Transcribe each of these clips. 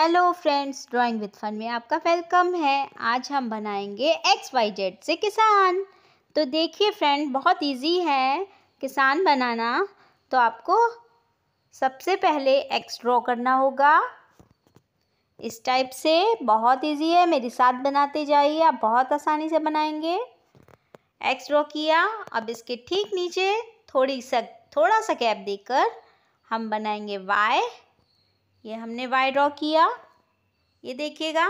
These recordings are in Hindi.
hello friends drawing with fun में आपका वेलकम है आज हम बनाएंगे एक्स वाई जेड से किसान तो देखिए फ्रेंड बहुत इजी है किसान बनाना तो आपको सबसे पहले एक्स ड्रॉ करना होगा इस टाइप से बहुत इजी है मेरे साथ बनाते जाइए आप बहुत आसानी से बनाएंगे एक्स ड्रॉ किया अब इसके ठीक नीचे थोड़ी सा थोड़ा सा कैप देकर हम बनाएंगे वाई ये हमने वाई ड्रॉ किया ये देखिएगा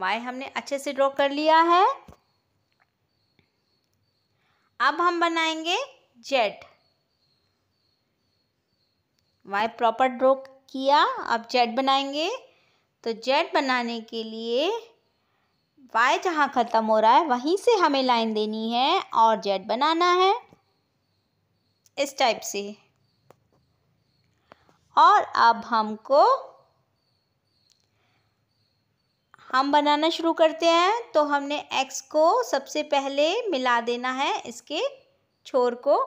वाई हमने अच्छे से ड्रॉ कर लिया है अब हम बनाएंगे जेड वाई प्रॉपर ड्रॉ किया अब जेड बनाएंगे तो जेड बनाने के लिए वाई जहाँ ख़त्म हो रहा है वहीं से हमें लाइन देनी है और जेड बनाना है इस टाइप से और अब हमको हम बनाना शुरू करते हैं तो हमने एक्स को सबसे पहले मिला देना है इसके छोर को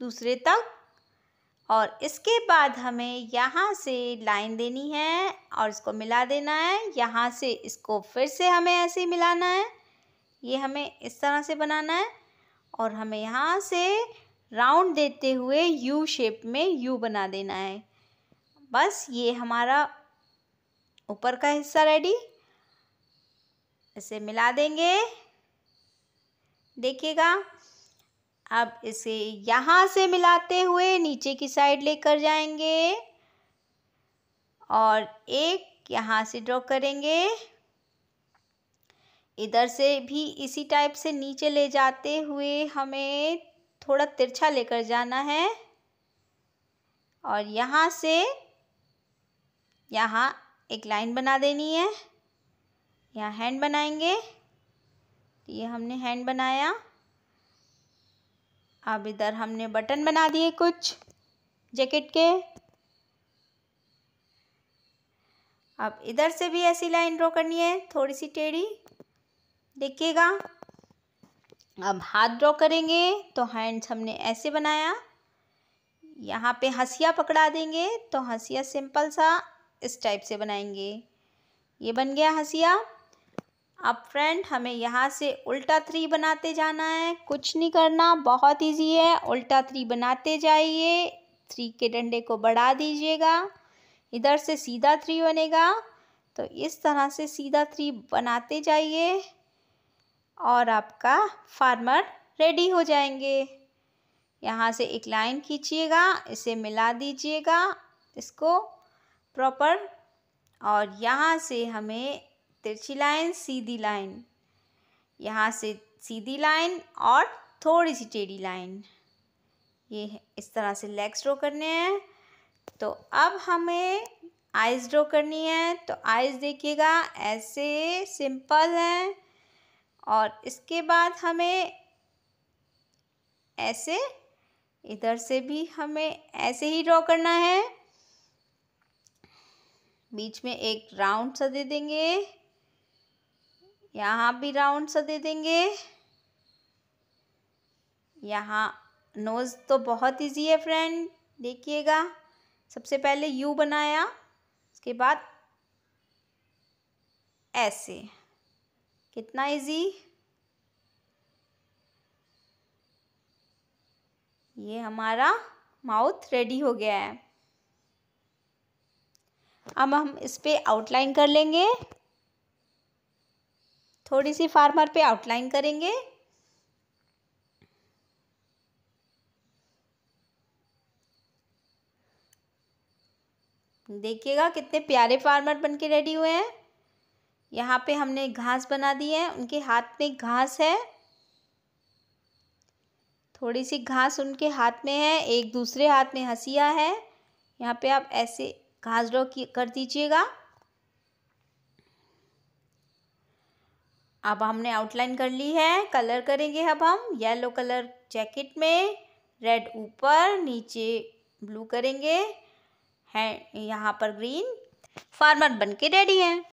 दूसरे तक और इसके बाद हमें यहाँ से लाइन देनी है और इसको मिला देना है यहाँ से इसको फिर से हमें ऐसे मिलाना है ये हमें इस तरह से बनाना है और हमें यहाँ से राउंड देते हुए यू शेप में यू बना देना है बस ये हमारा ऊपर का हिस्सा रेडी इसे मिला देंगे देखिएगा अब इसे यहाँ से मिलाते हुए नीचे की साइड लेकर जाएंगे और एक यहाँ से ड्रॉ करेंगे इधर से भी इसी टाइप से नीचे ले जाते हुए हमें थोड़ा तिरछा लेकर जाना है और यहाँ से यहाँ एक लाइन बना देनी है यहाँ हैंड बनाएंगे तो ये हमने हैंड बनाया अब इधर हमने बटन बना दिए कुछ जैकेट के अब इधर से भी ऐसी लाइन ड्रॉ करनी है थोड़ी सी टेढ़ी देखिएगा अब हाथ ड्रॉ करेंगे तो हैंड्स हमने ऐसे बनाया यहाँ पे हसिया पकड़ा देंगे तो हसिया सिंपल सा इस टाइप से बनाएंगे ये बन गया हंसिया अब फ्रेंड हमें यहाँ से उल्टा थ्री बनाते जाना है कुछ नहीं करना बहुत इजी है उल्टा थ्री बनाते जाइए थ्री के डंडे को बढ़ा दीजिएगा इधर से सीधा थ्री बनेगा तो इस तरह से सीधा थ्री बनाते जाइए और आपका फार्मर रेडी हो जाएंगे यहाँ से एक लाइन खींचिएगा इसे मिला दीजिएगा इसको प्रॉपर और यहाँ से हमें तिरछी लाइन सीधी लाइन यहाँ से सीधी लाइन और थोड़ी सी टेढ़ी लाइन ये इस तरह से लेग्स ड्रॉ करने हैं तो अब हमें आइज़ ड्रॉ करनी है तो आइज़ देखिएगा ऐसे सिंपल हैं और इसके बाद हमें ऐसे इधर से भी हमें ऐसे ही ड्रॉ करना है बीच में एक राउंड सा दे देंगे यहाँ भी राउंड सा दे देंगे यहाँ नोज़ तो बहुत इजी है फ्रेंड देखिएगा सबसे पहले यू बनाया उसके बाद ऐसे कितना इजी ये हमारा माउथ रेडी हो गया है अब हम इस पर आउटलाइन कर लेंगे थोड़ी सी फार्मर पे आउटलाइन करेंगे देखिएगा कितने प्यारे फार्मर बन के रेडी हुए हैं यहाँ पे हमने घास बना दी है उनके हाथ में घास है थोड़ी सी घास उनके हाथ में है एक दूसरे हाथ में हसिया है यहाँ पे आप ऐसे घास ड्रॉ कर दीजिएगा अब हमने आउटलाइन कर ली है कलर करेंगे अब हम येलो कलर जैकेट में रेड ऊपर नीचे ब्लू करेंगे है यहाँ पर ग्रीन फार्मर बन के रेडी हैं